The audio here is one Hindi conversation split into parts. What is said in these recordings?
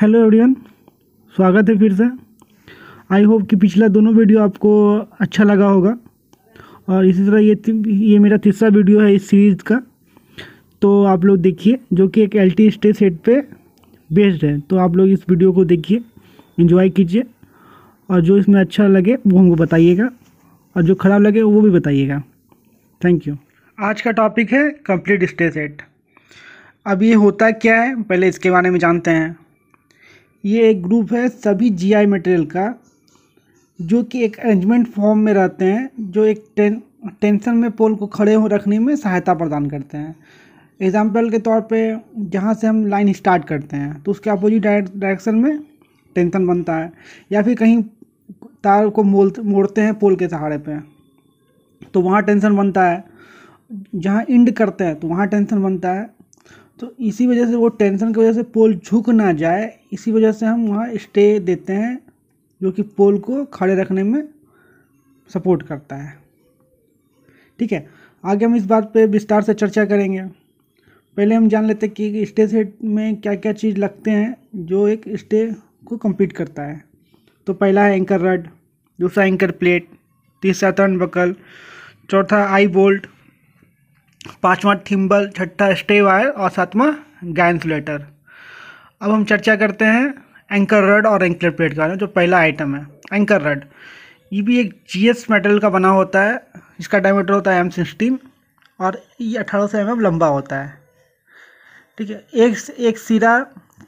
हेलो एवरीवन स्वागत है फिर से आई होप कि पिछला दोनों वीडियो आपको अच्छा लगा होगा और इसी तरह ये ये मेरा तीसरा वीडियो है इस सीरीज़ का तो आप लोग देखिए जो कि एक एल टी स्टे सेट पर बेस्ड है तो आप लोग इस वीडियो को देखिए इन्जॉय कीजिए और जो इसमें अच्छा लगे वो हमको बताइएगा और जो ख़राब लगे वो भी बताइएगा थैंक यू आज का टॉपिक है कंप्लीट स्टे सेट अब ये होता क्या है पहले इसके बारे में जानते हैं ये एक ग्रुप है सभी जीआई मटेरियल का जो कि एक अरेंजमेंट फॉर्म में रहते हैं जो एक टें टेंशन में पोल को खड़े हो रखने में सहायता प्रदान करते हैं एग्जाम्पल के तौर पे जहाँ से हम लाइन स्टार्ट करते हैं तो उसके अपोजिट डायरेक्शन में टेंशन बनता है या फिर कहीं तार को मोल मोड़ते हैं पोल के सहारे पे तो वहाँ टेंशन बनता है जहाँ इंड करते हैं तो वहाँ टेंशन बनता है तो इसी वजह से वो टेंशन की वजह से पोल झुक ना जाए इसी वजह से हम वहाँ स्टे देते हैं जो कि पोल को खड़े रखने में सपोर्ट करता है ठीक है आगे हम इस बात पे विस्तार से चर्चा करेंगे पहले हम जान लेते हैं कि स्टे सेट में क्या क्या चीज़ लगते हैं जो एक स्टे को कंप्लीट करता है तो पहला है एंकर रड दूसरा एंकर प्लेट तीसरा तर्न बकल चौथा आई बोल्ट पांचवा थिम्बल छठा स्टे वायर और सातवां गैंसुलेटर अब हम चर्चा करते हैं एंकर रड और एंकलेट प्लेट का जो पहला आइटम है एंकर रड ये भी एक एस मेटल का बना होता है इसका डायमीटर होता है एम सिक्सटीन और ये अठारह सौ एम लंबा होता है ठीक है एक एक सिरा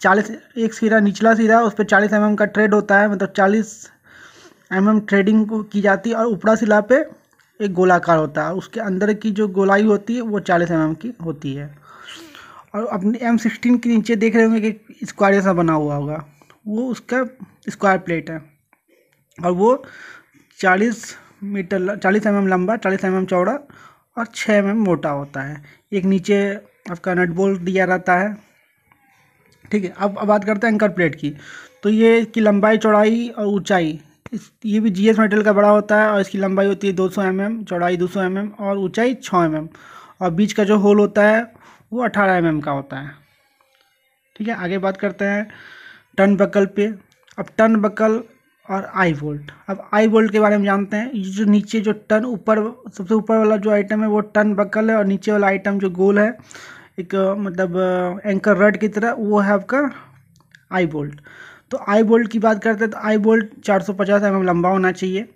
चालीस एक सिरा निचला सिरा उस पर चालीस एम का ट्रेड होता है मतलब चालीस एम एम ट्रेडिंग की जाती है और ऊपरा सिला पे एक गोलाकार होता है उसके अंदर की जो गोलाई होती है वो चालीस एम की होती है और अपने एम सिक्सटीन के नीचे देख रहे होंगे कि स्क्वायर जैसा बना हुआ होगा वो उसका स्क्वायर प्लेट है और वो चालीस मीटर चालीस एम लंबा चालीस एम चौड़ा और छः एम मोटा होता है एक नीचे आपका नट बोल्ट दिया रहता है ठीक है अब बात करते हैं एंकर प्लेट की तो ये की लंबाई चौड़ाई और ऊंचाई इस ये भी जी एस मेटेरियल का बड़ा होता है और इसकी लंबाई होती है 200 सौ mm, चौड़ाई 200 सौ mm और ऊंचाई 6 mm और बीच का जो होल होता है वो 18 mm का होता है ठीक है आगे बात करते हैं टन बकल पे अब टन बकल और आई वोल्ट अब आई वोल्ट के बारे में जानते हैं ये जो नीचे जो टन ऊपर सबसे ऊपर वाला जो आइटम है वो टन बकल है और नीचे वाला आइटम जो गोल है एक मतलब एंकर रड की तरह वो है आपका आई वोल्ट तो आई बोल्ट की बात करते हैं तो आई बोल्ट चार सौ पचास एम एम लंबा होना चाहिए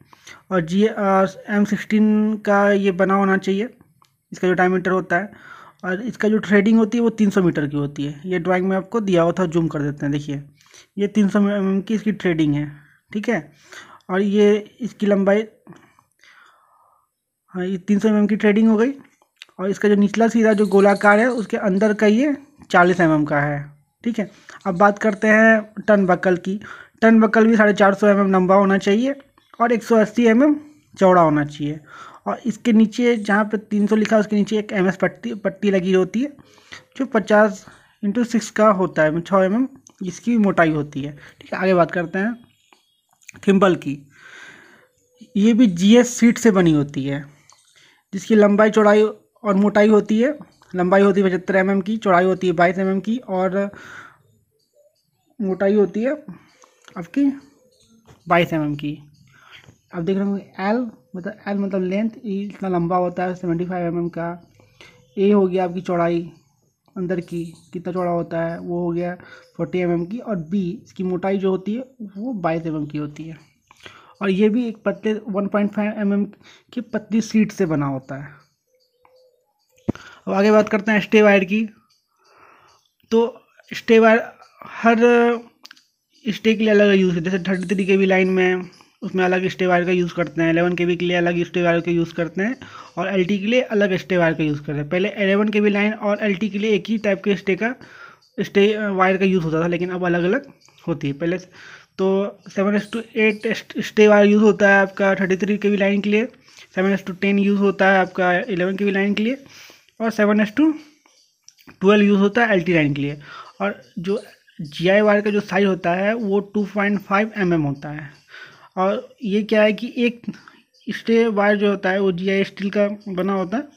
और जी एम सिक्सटीन का ये बना होना चाहिए इसका जो डायमीटर होता है और इसका जो थ्रेडिंग होती है वो तीन सौ मीटर की होती है ये ड्राइंग में आपको दिया हुआ था जूम कर देते हैं देखिए ये तीन सौ एम की इसकी थ्रेडिंग है ठीक है और ये इसकी लंबाई हाँ ये तीन सौ एम की ट्रेडिंग हो गई और इसका जो निचला सीधा जो गोलाकार है उसके अंदर का ये चालीस एम mm का है ठीक है अब बात करते हैं टन बकल की टन बकल भी साढ़े चार सौ एम लंबा होना चाहिए और एक सौ अस्सी एम चौड़ा होना चाहिए और इसके नीचे जहाँ पे तीन सौ लिखा है उसके नीचे एक एम एस पट्टी पट्टी लगी होती है जो पचास इंटू सिक्स का होता है छः एम एम जिसकी मोटाई होती है ठीक है आगे बात करते हैं थिम्बल की ये भी जी एस सीट से बनी होती है जिसकी लंबाई चौड़ाई और मोटाई होती है लंबाई होती है पचहत्तर एम की चौड़ाई होती है बाईस एम की और मोटाई होती है आपकी बाईस एम की अब देख रहे होंगे एल मतलब एल मतलब लेंथ ई e इतना लंबा होता है सेवेंटी फाइव एम का ए हो गया आपकी चौड़ाई अंदर की कितना चौड़ा होता है वो हो गया फोर्टी एम की और बी इसकी मोटाई जो होती है वो बाईस एम की होती है और ये भी एक पतले वन पॉइंट फाइव एम की पतली सीट से बना होता है अब आगे बात करते हैं स्टे वायर की तो स्टे वायर हर स्टे uh, के लिए अलग यूज़ है जैसे थर्टी थ्री के भी लाइन में उसमें अलग स्टे वायर का यूज़ करते हैं एलेवन के भी के लिए अलग स्टे वायर का यूज़ करते हैं और एल के लिए अलग स्टे वायर का यूज़ करते हैं पहले एलेवन के भी लाइन और एल के लिए एक ही टाइप के स्टे का स्टे वायर uh, का यूज़ होता था लेकिन अब अलग अलग होती है पहले तो seven S two eight stay wire use होता है आपका थर्टी थ्री के भी लाइन के लिए seven S two ten use होता है आपका एलेवन के भी लाइन के लिए और seven S two twelve use होता है एल टी लाइन के लिए और जो जी आई वायर का जो साइज होता है वो two point five M M होता है और ये क्या है कि एक स्टे वायर जो होता है वो जी आई स्टील का बना होता है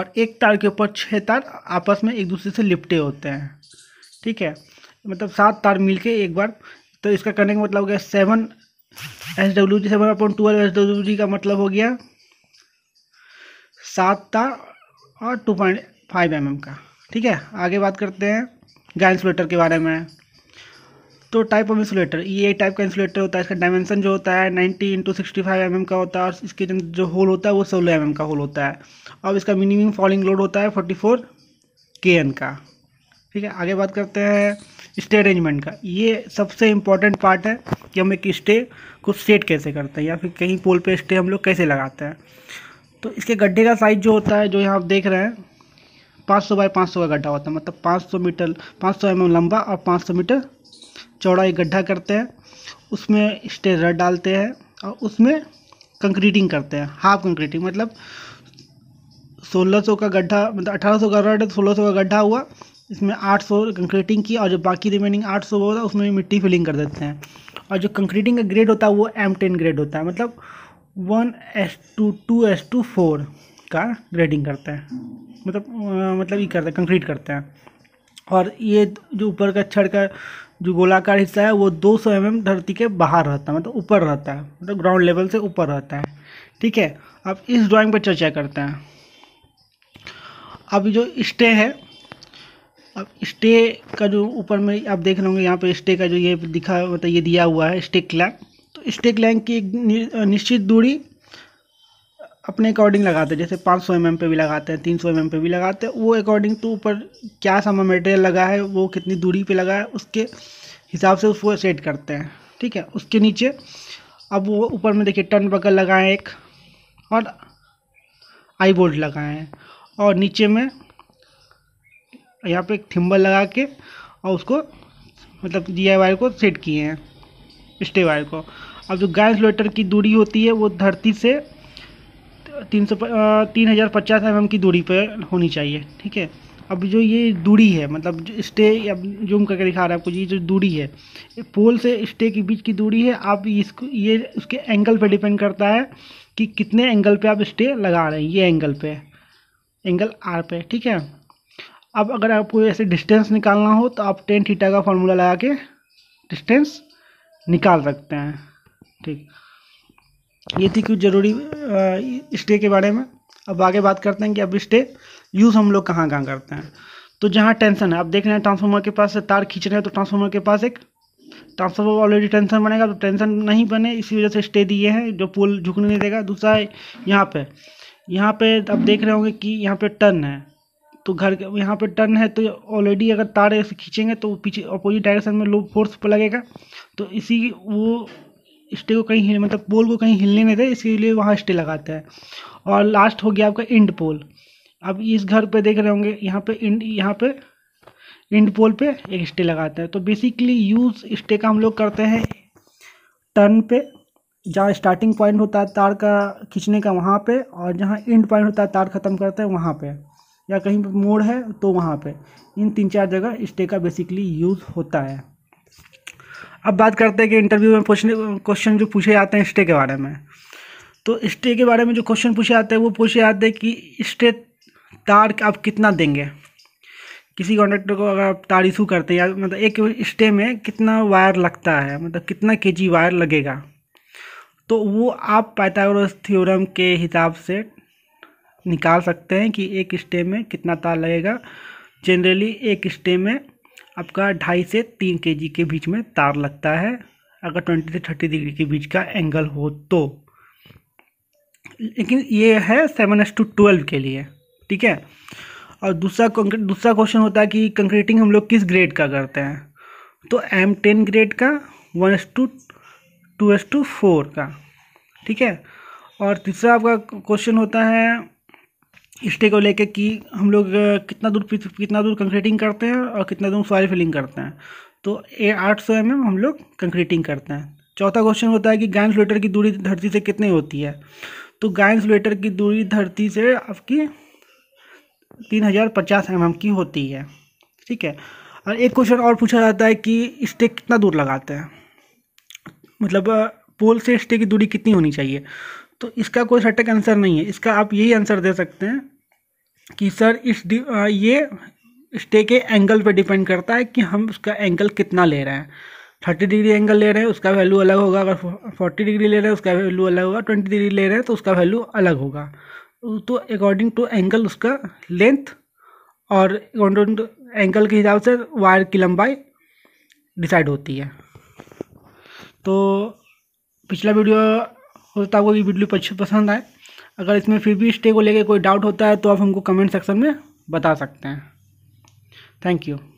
और एक तार के ऊपर छः तार आपस में एक दूसरे से लिपटे होते हैं ठीक है मतलब सात तार के एक बार तो इसका करने का मतलब हो गया seven S W G seven अपॉइंट ट्वेल्व एस डब्ल्यू जी का मतलब हो गया सात तार और टू पॉइंट फाइव एम का ठीक है आगे बात करते हैं गाय इंसुलेटर के बारे में तो टाइप ऑफ इंसुलेटर ये एक टाइप का इंसुलेटर होता है इसका डायमेंशन जो होता है 90 इंटू सिक्सटी फाइव एम का होता है और इसके जो होल होता है वो सोलह एम mm का होल होता है अब इसका मिनिमम फॉलिंग लोड होता है फोर्टी फोर के एन का ठीक है आगे बात करते हैं स्टे अरेंजमेंट का ये सबसे इम्पॉर्टेंट पार्ट है कि हम एक स्टे को सेट कैसे करते हैं या फिर कहीं पोल पे स्टे हम लोग कैसे लगाते हैं तो इसके गड्ढे का साइज़ जो होता है जो यहाँ आप देख रहे हैं पाँच सौ बाई पाँच सौ का गड्ढा होता है मतलब पाँच सौ मीटर पाँच सौ एम लंबा और पाँच सौ मीटर चौड़ा एक गड्ढा करते हैं उसमें स्टेरर डालते हैं और उसमें कंक्रीटिंग करते हैं हाफ कंक्रीटिंग मतलब 1600 का गड्ढा मतलब 1800 का रड सोलह का गड्ढा हुआ इसमें 800 कंक्रीटिंग की और जो बाकी रिमेनिंग 800 होता है उसमें मिट्टी फिलिंग कर देते हैं और जो कंक्रीटिंग का ग्रेड होता है वो एम टेन ग्रेड होता है मतलब one S two two S two four का ग्रेडिंग करते हैं मतलब मतलब ये करते हैं कंक्रीट करते हैं और ये जो ऊपर का छड़ का जो गोलाकार हिस्सा है वो 200 सौ mm धरती के बाहर रहता है मतलब ऊपर रहता है मतलब ग्राउंड लेवल से ऊपर रहता है ठीक है अब इस ड्राइंग पर चर्चा करते हैं अब जो स्टे है अब स्टे का जो ऊपर में आप देख रहे होंगे यहाँ पे स्टे का जो ये दिखा मतलब ये दिया हुआ है स्टे क्लैप स्टेक लेंथ की निश्चित दूरी अपने अकॉर्डिंग लगाते हैं जैसे 500 सौ mm पे भी लगाते हैं 300 सौ mm पे भी लगाते हैं वो अकॉर्डिंग टू ऊपर क्या सामा मटेरियल लगा है वो कितनी दूरी पे लगा है उसके हिसाब से उसको सेट करते हैं ठीक है उसके नीचे अब वो ऊपर में देखिए टर्न बकल लगाएं एक और आई बोल्ट लगाएं और नीचे में यहाँ पे एक थिम्बल लगा के और उसको मतलब जी वायर को सेट किए हैं स्टे वायर को अब जो गैंसलेटर की दूरी होती है वो धरती से तीन सौ तीन हज़ार पचास एम की दूरी पर होनी चाहिए ठीक है अब जो ये दूरी है मतलब स्टे अब जूम करके दिखा रहा है आपको ये जो दूरी है पोल से स्टे के बीच की दूरी है आप इसको ये उसके एंगल पे डिपेंड करता है कि कितने एंगल पे आप स्टे लगा रहे हैं ये एंगल पे एंगल आर पे ठीक है अब अगर आपको ऐसे डिस्टेंस निकालना हो तो आप टेन थीटा का फॉर्मूला लगा के डिस्टेंस निकाल सकते हैं ठीक ये थी कुछ ज़रूरी स्टे के बारे में अब आगे बात करते हैं कि अब स्टे यूज़ हम लोग कहाँ कहाँ करते हैं तो जहाँ टेंशन है आप देख रहे हैं ट्रांसफार्मर के पास से तार खींच रहे हैं तो ट्रांसफार्मर के पास एक ट्रांसफार्मर ऑलरेडी टेंशन बनेगा तो टेंशन नहीं बने इसी वजह से स्टे दिए हैं जो पुल झुकने नहीं देगा दूसरा है यहाँ पर यहाँ पर आप देख रहे होंगे कि यहाँ पर टर्न है तो घर के यहाँ पर टर्न है तो ऑलरेडी अगर तार ऐसे खींचेंगे तो पीछे अपोजिट डायरेक्शन में लो फोर्स पर लगेगा तो इसी वो स्टे को कहीं हिल मतलब पोल को कहीं हिलने नहीं दे इसीलिए वहाँ स्टे लगाते हैं और लास्ट हो गया आपका इंड पोल अब इस घर पे देख रहे होंगे यहाँ पे इंड यहाँ पे इंड पोल पे एक स्टे लगाते हैं तो बेसिकली यूज़ स्टे का हम लोग करते हैं टर्न पे जहाँ स्टार्टिंग पॉइंट होता है तार का खींचने का वहाँ पे और जहाँ एंड पॉइंट होता है तार ख़त्म करते हैं वहाँ पे या कहीं पे मोड़ है तो वहाँ पे इन तीन चार जगह स्टे का बेसिकली यूज़ होता है अब बात करते हैं कि इंटरव्यू में पूछने क्वेश्चन जो पूछे जाते हैं स्टे के बारे में तो स्टे के बारे में जो क्वेश्चन पूछे जाते हैं वो पूछे जाते हैं कि स्टे तार आप कितना देंगे किसी कॉन्ट्रेक्टर को अगर आप तार इशू करते हैं या मतलब एक स्टे में कितना वायर लगता है मतलब कितना के जी वायर लगेगा तो वो आप पाइथागोरस थ्योरम के हिसाब से निकाल सकते हैं कि एक स्टे में कितना तार लगेगा जनरली एक स्टे में आपका ढाई से तीन के के बीच में तार लगता है अगर ट्वेंटी से थर्टी डिग्री के बीच का एंगल हो तो लेकिन ये है सेवन एस टू ट्वेल्व के लिए ठीक है और दूसरा दूसरा क्वेश्चन होता है कि कंक्रीटिंग हम लोग किस ग्रेड का करते हैं तो एम टेन ग्रेड का one S two two S two four का ठीक है और तीसरा आपका क्वेश्चन होता है हिस्ट्री को लेके कि हम लोग कितना दूर कितना दूर कंक्रीटिंग करते हैं और कितना दूर सॉइल फिलिंग करते हैं तो ए आठ सौ एम हम लोग कंक्रीटिंग करते हैं चौथा क्वेश्चन होता है कि गायन लीटर की दूरी धरती से कितनी होती है तो गायन लीटर की दूरी धरती से आपकी तीन हज़ार पचास एम की होती है ठीक है और एक क्वेश्चन और पूछा जाता है कि स्टेक कितना दूर लगाते हैं मतलब पोल से स्टे की दूरी कितनी होनी चाहिए तो इसका कोई सटक आंसर नहीं है इसका आप यही आंसर दे सकते हैं कि सर इस आ, ये स्टे के एंगल पे डिपेंड करता है कि हम उसका एंगल कितना ले रहे हैं थर्टी डिग्री एंगल ले रहे हैं उसका वैल्यू अलग होगा अगर फोर्टी डिग्री ले रहे हैं उसका वैल्यू अलग होगा ट्वेंटी डिग्री ले रहे हैं तो उसका वैल्यू अलग होगा तो अकॉर्डिंग टू एंगल उसका लेंथ और अकॉर्डिंग टू एंगल के हिसाब से वायर की लंबाई डिसाइड होती है तो पिछला वीडियो हो सकता है आपको ये वीडियो पसंद आए अगर इसमें फिर भी स्टे को लेकर कोई डाउट होता है तो आप हमको कमेंट सेक्शन में बता सकते हैं थैंक यू